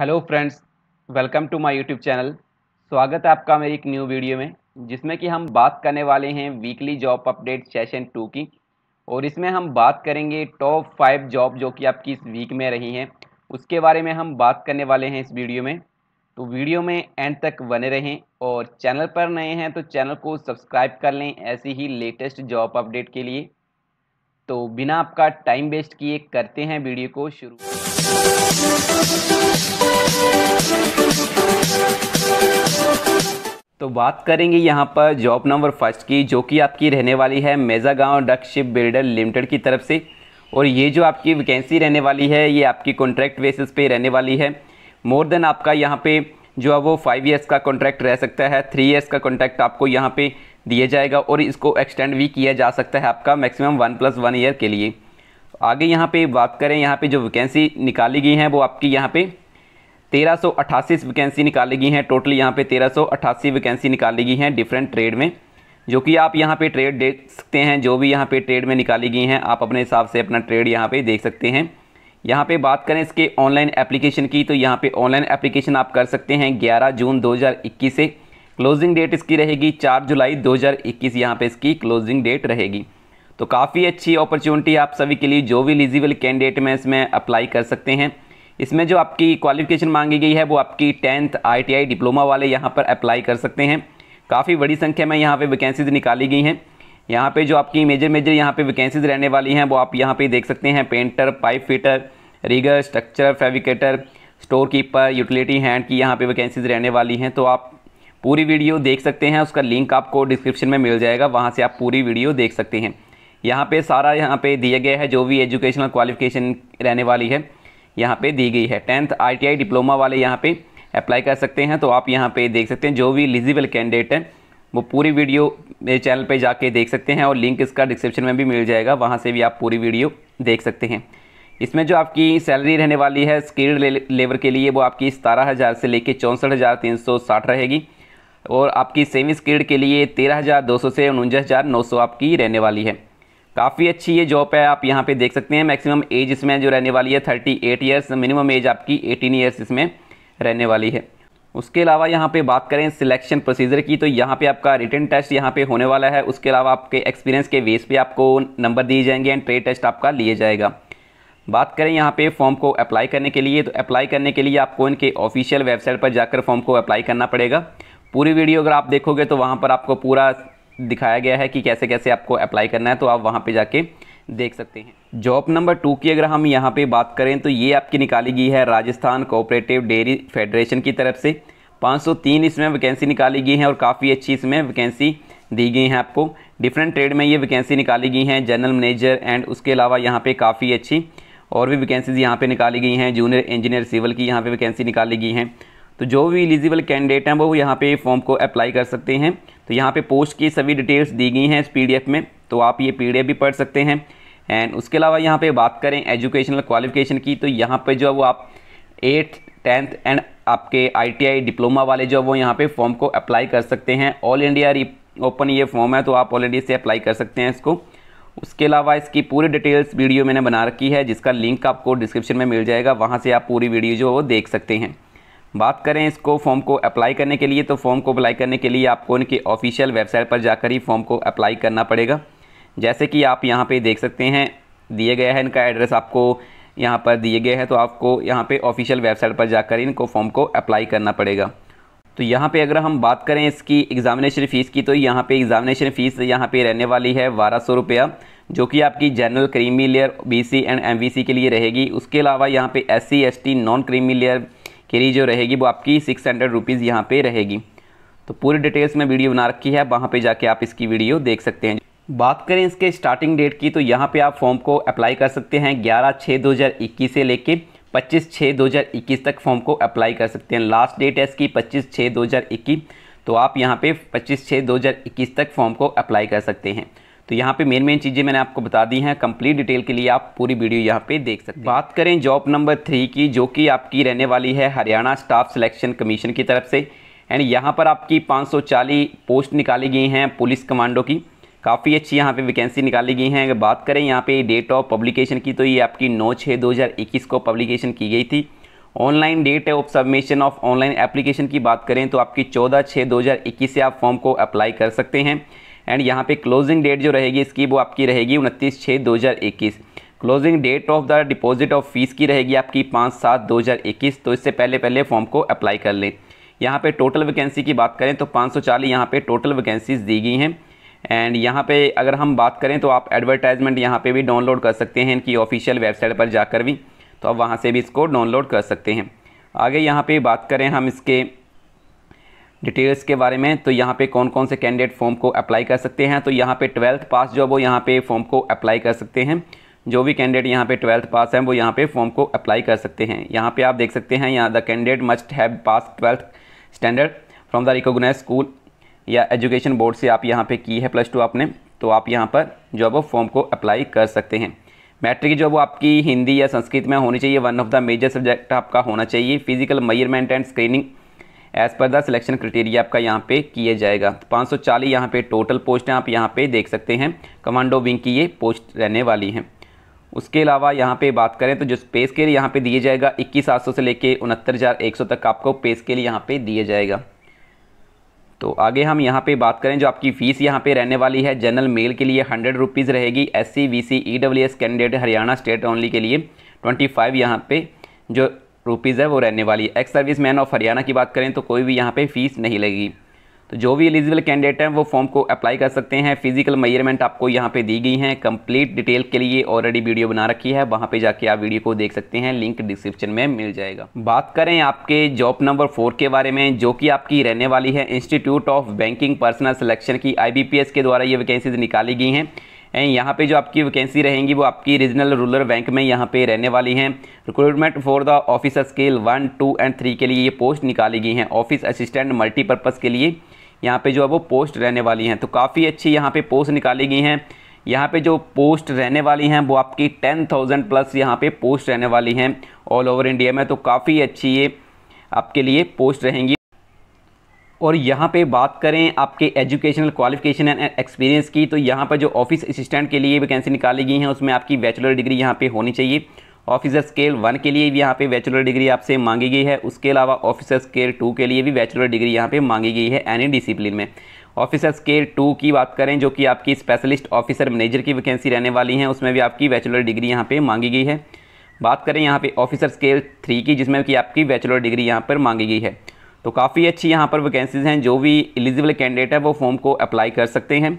hello friends welcome to my YouTube channel स्वागत है आपका मेरी एक न्यू वीडियो में जिसमें कि हम बात करने वाले हैं weekly job update session two की और इसमें हम बात करेंगे टॉप फाइव जॉब जो कि आपकी इस वीक में रही हैं उसके बारे में हम बात करने वाले हैं इस वीडियो में तो वीडियो में एंड तक बने रहें और चैनल पर नए हैं तो चैनल को सब्सक्राइब कर लें ऐसी ही लेटेस्ट जॉब अपडेट के लिए तो बिना आपका टाइम वेस्ट किए करते हैं वीडियो को शुरू तो बात करेंगे यहाँ पर जॉब नंबर फर्स्ट की जो कि आपकी रहने वाली है मेजा गाँव डक शिप बिल्डर लिमिटेड की तरफ से और ये जो आपकी वैकेंसी रहने वाली है ये आपकी कॉन्ट्रैक्ट बेसिस पे रहने वाली है मोर देन आपका यहाँ पे जो है वो फाइव इयर्स का कॉन्ट्रैक्ट रह सकता है थ्री इयर्स का कॉन्ट्रैक्ट आपको यहाँ पे दिया जाएगा और इसको एक्सटेंड भी किया जा सकता है आपका maximum one plus one year के लिए आगे यहाँ पे बात करें यहाँ पे जो वैकेंसी निकाली गई हैं वो आपकी यहाँ पे तेरह सौ अट्ठासी वैकेंसी निकाली गई हैं टोटल यहाँ पे तेरह सौ अट्ठासी वैकेंसी निकाली गई हैं डिफरेंट ट्रेड में जो कि आप यहाँ पे ट्रेड देख सकते हैं जो भी यहाँ पे ट्रेड में निकाली गई हैं आप अपने हिसाब से अपना ट्रेड यहाँ पे देख सकते हैं यहाँ पे बात करें इसके ऑनलाइन एप्लीकेशन की तो यहाँ पे ऑनलाइन एप्लीकेशन आप कर सकते हैं 11 जून 2021 से क्लोजिंग डेट इसकी रहेगी चार जुलाई 2021 यहाँ पर इसकी क्लोजिंग डेट रहेगी तो काफ़ी अच्छी अपॉर्चुनिटी आप सभी के लिए जो भी एलिजिबल कैंडिडेट में इसमें अप्लाई कर सकते हैं इसमें जो आपकी क्वालिफिकेशन मांगी गई है वो आपकी टेंथ आईटीआई डिप्लोमा वाले यहाँ पर अप्लाई कर सकते हैं काफ़ी बड़ी संख्या में यहाँ पे वैकेंसीज निकाली गई हैं यहाँ पे जो आपकी मेजर मेजर यहाँ पे वैकेंसीज रहने वाली हैं वो आप यहाँ पे देख सकते हैं painter pipe fitter rigger structure fabricator store keeper utility hand की यहाँ पर वैकेंसीज रहने वाली हैं तो आप पूरी वीडियो देख सकते हैं उसका लिंक आपको डिस्क्रिप्शन में मिल जाएगा वहाँ से आप पूरी वीडियो देख सकते हैं यहाँ पे सारा यहाँ पे दिया गया है जो भी एजुकेशनल क्वालिफिकेशन रहने वाली है यहाँ पे दी गई है टेंथ आईटीआई डिप्लोमा वाले यहाँ पे अप्लाई कर सकते हैं तो आप यहाँ पे देख सकते हैं जो भी एलिजिबल कैंडिडेट हैं वो पूरी वीडियो मेरे चैनल पे जाके देख सकते हैं और लिंक इसका डिस्क्रिप्शन में भी मिल जाएगा वहाँ से भी आप पूरी वीडियो देख सकते हैं इसमें जो आपकी सैलरी रहने वाली है स्किल्ड लेबर के लिए वो आपकी सतारह हज़ार से लेकर चौंसठ हज़ार तीन सौ साठ रहेगी और आपकी सेमी स्किल्ड के लिए तेरह हज़ार दो सौ से उनचास हज़ार नौ सौ आपकी रहने वाली है काफ़ी अच्छी ये जॉब है आप यहाँ पे देख सकते हैं मैक्सिमम एज इसमें जो रहने वाली है thirty eight years minimum age आपकी एटीन ईयर्स इसमें रहने वाली है उसके अलावा यहाँ पे बात करें सिलेक्शन प्रोसीजर की तो यहाँ पे आपका रिटर्न टेस्ट यहाँ पे होने वाला है उसके अलावा आपके एक्सपीरियंस के बेस पे आपको नंबर दिए जाएंगे एंड ट्रेड टेस्ट आपका लिए जाएगा बात करें यहाँ पे फॉर्म को अप्लाई करने के लिए तो अप्लाई करने के लिए आपको इनके ऑफिशियल वेबसाइट पर जाकर फॉर्म को अप्लाई करना पड़ेगा पूरी वीडियो अगर आप देखोगे तो वहाँ पर आपको पूरा दिखाया गया है कि कैसे कैसे आपको अप्लाई करना है तो आप वहाँ पर जाके देख सकते हैं जॉब नंबर टू की अगर हम यहाँ पे बात करें तो ये आपकी निकाली गई है राजस्थान कोऑपरेटिव डेयरी फेडरेशन की तरफ से 503 इसमें वैकेंसी निकाली गई हैं और काफ़ी अच्छी इसमें वैकेंसी दी गई हैं आपको डिफरेंट ट्रेड में ये वैकेंसी निकाली गई हैं जनरल मैनेजर एंड उसके अलावा यहाँ पे काफ़ी अच्छी और भी वैकेंसीज यहाँ पे निकाली गई हैं जूनियर इंजीनियर सिविल की यहाँ पे वैकेंसी निकाली गई हैं तो जो भी एलिजिबल कैंडिडेट हैं वो यहाँ पे फॉर्म को अप्लाई कर सकते हैं तो यहाँ पे पोस्ट की सभी डिटेल्स दी गई हैं इस पीडीएफ में तो आप ये पीडीएफ भी पढ़ सकते हैं एंड उसके अलावा यहाँ पे बात करें एजुकेशनल क्वालिफिकेशन की तो यहाँ पे जो है वो आप एट्थ टेंथ एंड आपके आईटीआई डिप्लोमा वाले जो है वो यहाँ पे फॉर्म को अप्लाई कर सकते हैं ऑल इंडिया ओपन ये फॉर्म है तो आप ऑल इंडिया से अप्लाई कर सकते हैं इसको उसके अलावा इसकी पूरी डिटेल्स वीडियो मैंने बना रखी है जिसका लिंक आपको डिस्क्रिप्शन में मिल जाएगा वहाँ से आप पूरी वीडियो जो है वो देख सकते हैं बात करें इसको फॉर्म को अप्लाई करने के लिए तो फॉर्म को अप्लाई करने के लिए आपको इनके ऑफिशियल वेबसाइट पर जाकर ही फॉर्म को अप्लाई करना पड़ेगा जैसे कि आप यहाँ पे देख सकते हैं दिए गया है इनका एड्रेस आपको यहाँ पर दिए गए हैं तो आपको यहाँ पे ऑफिशियल वेबसाइट पर जाकर इनको फॉर्म को अप्लाई करना पड़ेगा तो यहाँ पे अगर हम बात करें इसकी एग्ज़ामिनेशन फ़ीस की तो यहाँ पे एग्ज़ामिनेशन फ़ीस यहाँ पे रहने वाली है बारह सौ रुपया जो कि आपकी general creamy layer B and MBC के लिए रहेगी उसके अलावा यहाँ पे S C non creamy layer केरी जो रहेगी वो आपकी सिक्स हंड्रेड रुपीज़ यहाँ पर रहेगी तो पूरी डिटेल्स में वीडियो बना रखी है वहाँ पे जाके आप इसकी वीडियो देख सकते हैं बात करें इसके स्टार्टिंग डेट की तो यहाँ पे आप फॉर्म को अप्लाई कर सकते हैं ग्यारह छः इक्कीस से लेके पच्चीस छः इक्कीस तक फॉर्म को अप्लाई कर सकते हैं लास्ट डेट है इसकी पच्चीस छः इक्कीस तो आप यहाँ पर पच्चीस छः इक्कीस तक फॉर्म को अप्लाई कर सकते हैं तो यहाँ पे मेन मेन चीज़ें मैंने आपको बता दी हैं कंप्लीट डिटेल के लिए आप पूरी वीडियो यहाँ पे देख सकते हैं बात करें जॉब नंबर थ्री की जो कि आपकी रहने वाली है हरियाणा स्टाफ सिलेक्शन कमीशन की तरफ से एंड यहाँ पर आपकी 540 पोस्ट निकाली गई हैं पुलिस कमांडो की काफ़ी अच्छी यहाँ पे वैकेंसी निकाली गई हैं अगर बात करें यहाँ पे डेट ऑफ पब्लिकेशन की तो ये आपकी 9 छः 2021 को पब्लिकेशन की गई थी online date of submission of online application की बात करें तो आपकी 14 छः 2021 से आप फॉर्म को अप्लाई कर सकते हैं एंड यहाँ पे क्लोजिंग डेट जो रहेगी इसकी वो आपकी रहेगी उनतीस छः दो हज़ार इक्कीस closing date of the deposit of fees की रहेगी आपकी पाँच सात दो हज़ार इक्कीस तो इससे पहले पहले फॉर्म को अप्लाई कर लें यहाँ पे टोटल वैकेंसी की बात करें तो पाँच सौ चालीस यहाँ पर टोटल वैकेंसीज़ दी गई हैं एंड यहाँ पे अगर हम बात करें तो आप एडवर्टाइजमेंट यहाँ पे भी डाउनलोड कर सकते हैं इनकी ऑफिशियल वेबसाइट पर जाकर भी तो आप वहाँ से भी इसको डाउनलोड कर सकते हैं आगे यहाँ पे बात करें हम इसके डिटेल्स के बारे में तो यहाँ पे कौन कौन से कैंडिडेट फॉर्म को अप्लाई कर सकते हैं तो यहाँ पे ट्वेल्थ पास जो वो यहाँ पे फॉर्म को अप्लाई कर सकते हैं जो भी कैंडिडेट यहाँ पे ट्वेल्थ पास हैं वो यहाँ पे फॉर्म को अप्लाई कर सकते हैं यहाँ पे आप देख सकते हैं यहाँ the candidate must have pass twelfth standard from the recognise school या एजुकेशन बोर्ड से आप यहाँ पर की है प्लस टू आपने तो आप यहाँ पर जो है वो फॉर्म को अप्लाई कर सकते हैं मैट्रिक जो वो आपकी हिंदी या संस्कृत में होनी चाहिए one of the major subject आपका होना चाहिए physical measurement and screening as per the selection criteria आपका यहाँ पे किया जाएगा तो पाँच सौ चालीस यहाँ पे टोटल पोस्ट हैं आप यहाँ पे देख सकते हैं कमांडो विंग की ये पोस्ट रहने वाली हैं उसके अलावा यहाँ पे बात करें तो जो पे स्केल यहाँ पे दिए जाएगा इक्कीस सात सौ से लेके उनहत्तर हज़ार एक सौ तक आपको पे स्केल यहाँ पे दिया जाएगा तो आगे हम यहाँ पे बात करें जो आपकी फ़ीस यहाँ पे रहने वाली है जनरल मेल के लिए हंड्रेड रुपीज़ रहेगी S C V C E W S candidate Haryana state only के लिए ट्वेंटी फाइव यहाँ पे जो रुपीज़ है वो रहने वाली है ex serviceman of Haryana की बात करें तो कोई भी यहाँ पे फ़ीस नहीं लगेगी तो जो भी एलिजिबल कैंडिडेट हैं वो फॉर्म को अप्लाई कर सकते हैं फिजिकल मेजरमेंट आपको यहाँ पे दी गई हैं कंप्लीट डिटेल के लिए ऑलरेडी वीडियो बना रखी है वहाँ पे जाके आप वीडियो को देख सकते हैं लिंक डिस्क्रिप्शन में मिल जाएगा बात करें आपके जॉब नंबर फोर के बारे में जो कि आपकी रहने वाली है institute of banking personnel selection की आई के द्वारा ये वैकेंसीज निकाली गई हैं एंड यहाँ पे जो आपकी वैकेंसी रहेंगी वो आपकी रीजनल रूरल बैंक में यहाँ पे रहने वाली हैं recruitment for the officer scale one two and three के लिए ये पोस्ट निकाली गई हैं ऑफिस असिस्टेंट मल्टीपर्पज़ के लिए यहाँ पे जो है वो पोस्ट रहने वाली हैं तो काफ़ी अच्छी यहाँ पे पोस्ट निकाली गई हैं यहाँ पे जो पोस्ट रहने वाली हैं वो आपकी टेन थाउजेंड प्लस यहाँ पे पोस्ट रहने वाली हैं ऑल ओवर इंडिया में तो काफ़ी अच्छी ये आपके लिए पोस्ट रहेंगी और यहाँ पे बात करें आपके एजुकेशनल क्वालिफिकेशन एंड एक्सपीरियंस की तो यहाँ पर जो ऑफिस असिस्टेंट के लिए वैकेंसी निकाली गई हैं उसमें आपकी बैचलर डिग्री यहाँ पे होनी चाहिए ऑफिसर स्केल वन के लिए भी यहाँ पे बैचलर डिग्री आपसे मांगी गई है उसके अलावा ऑफिसर स्केल टू के लिए भी बैचलर डिग्री यहाँ पर मांगी गई है एनी डिसिप्लिन में ऑफिसर स्केल टू की बात करें जो कि आपकी स्पेशलिस्ट ऑफिसर मैनेजर की वैकेंसी रहने वाली हैं उसमें भी आपकी बैचलर डिग्री यहाँ पर मांगी गई है बात करें यहाँ पर ऑफिसर स्केल थ्री की जिसमें कि आपकी बैचलर डिग्री यहाँ पर मांगी गई है तो काफ़ी अच्छी यहाँ पर वैकेंसीज़ हैं जो भी एलिजिबल कैंडिडेट है वो फॉर्म को अप्लाई कर सकते हैं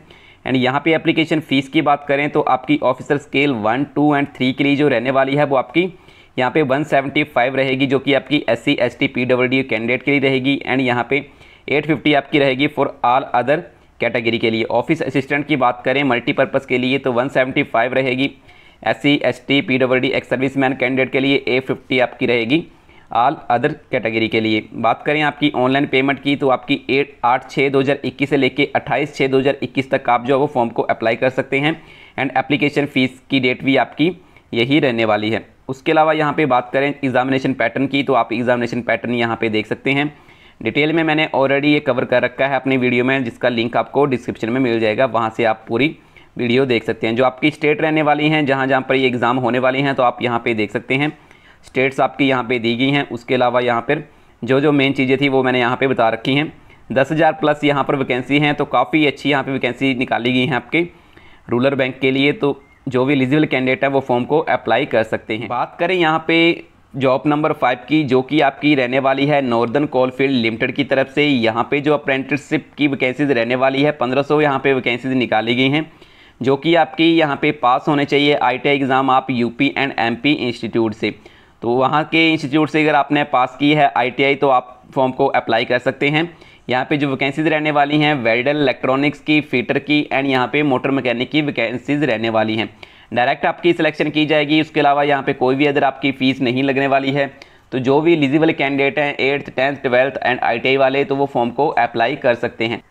एंड यहाँ पे एप्लीकेशन फ़ीस की बात करें तो आपकी officer scale one two and three के लिए जो रहने वाली है वो आपकी यहाँ पे 175 रहेगी जो कि आपकी S C S T P W D candidate के लिए रहेगी एंड यहाँ पे 850 आपकी रहेगी फॉर ऑल अदर कैटेगरी के लिए ऑफिस असिस्टेंट की बात करें मल्टीपर्पज़ के लिए तो वन रहेगी S C S T P W D ex serviceman candidate के लिए ए फिफ्टी आपकी रहेगी आल अदर कैटेगरी के लिए बात करें आपकी ऑनलाइन पेमेंट की तो आपकी एट आठ छः दो हज़ार इक्कीस से लेकर अट्ठाईस छः दो हज़ार इक्कीस तक आप जो है वो फॉर्म को अप्लाई कर सकते हैं एंड एप्लीकेशन फ़ीस की डेट भी आपकी यही रहने वाली है उसके अलावा यहाँ पर बात करें एग्जामिनेशन पैटर्न की तो आप एग्जामिनेशन पैटर्न यहाँ पर देख सकते हैं डिटेल में मैंने ऑलरेडी ये कवर कर रखा है अपनी वीडियो में जिसका लिंक आपको डिस्क्रिप्शन में मिल जाएगा वहाँ से आप पूरी वीडियो देख सकते हैं जो आपकी स्टेट रहने वाली हैं जहाँ जहाँ पर ये एग्ज़ाम होने वाली हैं तो आप यहाँ पर देख सकते हैं स्टेट्स आपकी यहाँ पे दी गई हैं उसके अलावा यहाँ पर जो जो मेन चीज़ें थी वो मैंने यहाँ पे बता रखी हैं दस हज़ार प्लस यहाँ पर वैकेंसी हैं तो काफ़ी अच्छी यहाँ पे वैकेंसी निकाली गई हैं आपके रूरल बैंक के लिए तो जो भी एलिजिबल कैंडिडेट है वो फॉर्म को अप्लाई कर सकते हैं बात करें यहाँ पे जॉब नंबर फाइव की जो कि आपकी रहने वाली है नॉर्दर्न कोलफील्ड लिमिटेड की तरफ से यहाँ पे जो अप्रेंटिसशिप की वैकेंसीज रहने वाली है पंद्रह सौ यहाँ पर वैकेंसीज निकाली गई हैं जो कि आपकी यहाँ पे पास होने चाहिए आई एग्ज़ाम आप यूपी एंड एमपी इंस्टीट्यूट से तो वहाँ के इंस्टीट्यूट से अगर आपने पास की है आई तो आप फॉर्म को अप्लाई कर सकते हैं यहाँ पे जो वैकेंसीज रहने वाली हैं वेल्डर इलेक्ट्रॉनिक्स की फीटर की एंड यहाँ पे मोटर मैकेनिक की वैकेंसीज रहने वाली हैं डायरेक्ट आपकी सिलेक्शन की जाएगी उसके अलावा यहाँ पे कोई भी अदर आपकी फ़ीस नहीं लगने वाली है तो जो भी एलिजिबल कैंडिडेट हैं eighth tenth twelfth and I वाले तो वो फॉर्म को अप्लाई कर सकते हैं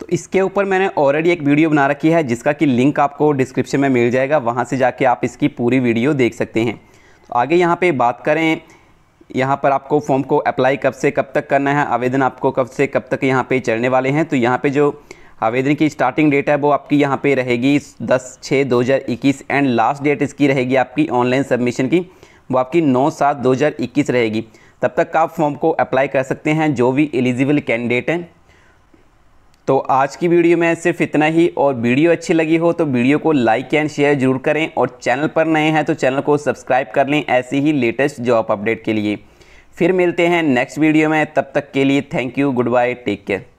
तो इसके ऊपर मैंने ऑलरेडी एक वीडियो बना रखी है जिसका कि लिंक आपको डिस्क्रिप्शन में मिल जाएगा वहाँ से जाके आप इसकी पूरी वीडियो देख सकते हैं आगे यहाँ पे बात करें यहाँ पर आपको फॉर्म को अप्लाई कब से कब तक करना है आवेदन आपको कब से कब तक यहाँ पे चलने वाले हैं तो यहाँ पे जो आवेदन की स्टार्टिंग डेट है वो आपकी यहाँ पे रहेगी दस छः दो हज़ार इक्कीस एंड लास्ट डेट इसकी रहेगी आपकी ऑनलाइन सबमिशन की वो आपकी नौ सात दो हज़ार इक्कीस रहेगी तब तक आप फॉर्म को अप्लाई कर सकते हैं जो भी एलिजिबल कैंडिडेट हैं तो आज की वीडियो में सिर्फ इतना ही और वीडियो अच्छी लगी हो तो वीडियो को लाइक एंड शेयर जरूर करें और चैनल पर नए हैं तो चैनल को सब्सक्राइब कर लें ऐसी ही लेटेस्ट जॉब अपडेट के लिए फिर मिलते हैं नेक्स्ट वीडियो में तब तक के लिए thank you goodbye take care